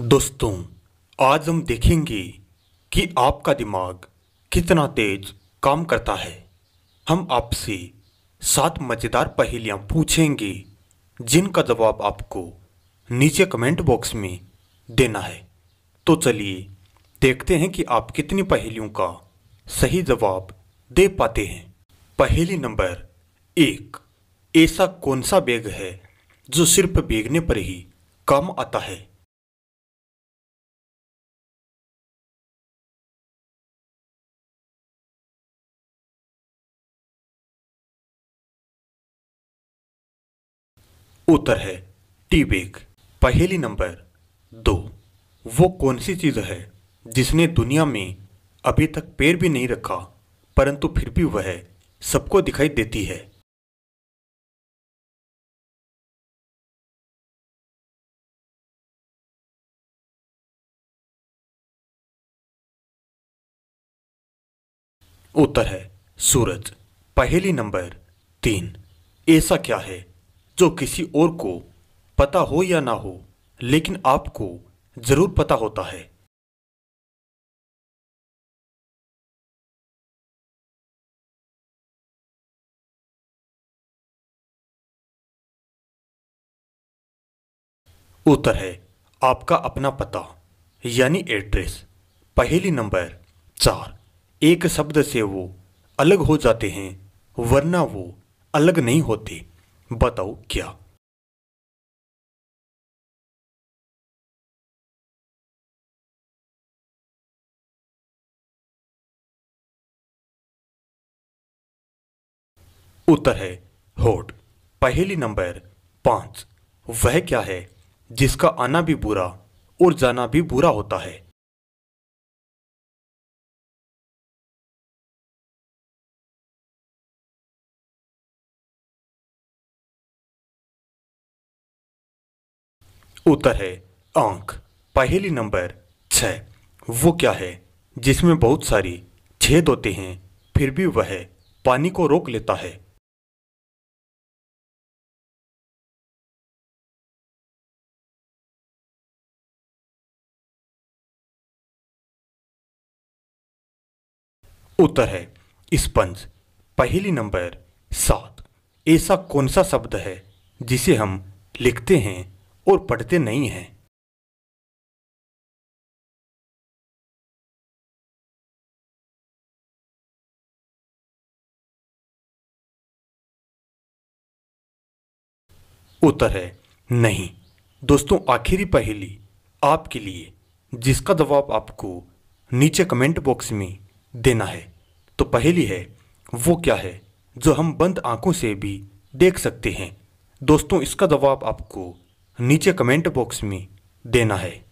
दोस्तों आज हम देखेंगे कि आपका दिमाग कितना तेज काम करता है हम आपसे सात मज़ेदार पहेलियाँ पूछेंगे जिनका जवाब आपको नीचे कमेंट बॉक्स में देना है तो चलिए देखते हैं कि आप कितनी पहेलियों का सही जवाब दे पाते हैं पहेली नंबर एक ऐसा कौन सा बैग है जो सिर्फ बेगने पर ही काम आता है उत्तर है टी बेग पहेली नंबर दो वो कौन सी चीज़ है जिसने दुनिया में अभी तक पैर भी नहीं रखा परंतु फिर भी वह सबको दिखाई देती है उत्तर है सूरज पहेली नंबर तीन ऐसा क्या है जो किसी और को पता हो या ना हो लेकिन आपको जरूर पता होता है उत्तर है आपका अपना पता यानी एड्रेस पहली नंबर चार एक शब्द से वो अलग हो जाते हैं वरना वो अलग नहीं होते बताओ क्या उत्तर है होट पहली नंबर पांच वह क्या है जिसका आना भी बुरा और जाना भी बुरा होता है उत्तर है आंख पहली नंबर छ वो क्या है जिसमें बहुत सारी छेद होते हैं फिर भी वह पानी को रोक लेता है उत्तर है स्पंज पहली नंबर सात ऐसा कौन सा शब्द है जिसे हम लिखते हैं और पढ़ते नहीं हैं उत्तर है नहीं दोस्तों आखिरी पहेली आपके लिए जिसका जवाब आपको नीचे कमेंट बॉक्स में देना है तो पहली है वो क्या है जो हम बंद आंखों से भी देख सकते हैं दोस्तों इसका जवाब आपको नीचे कमेंट बॉक्स में देना है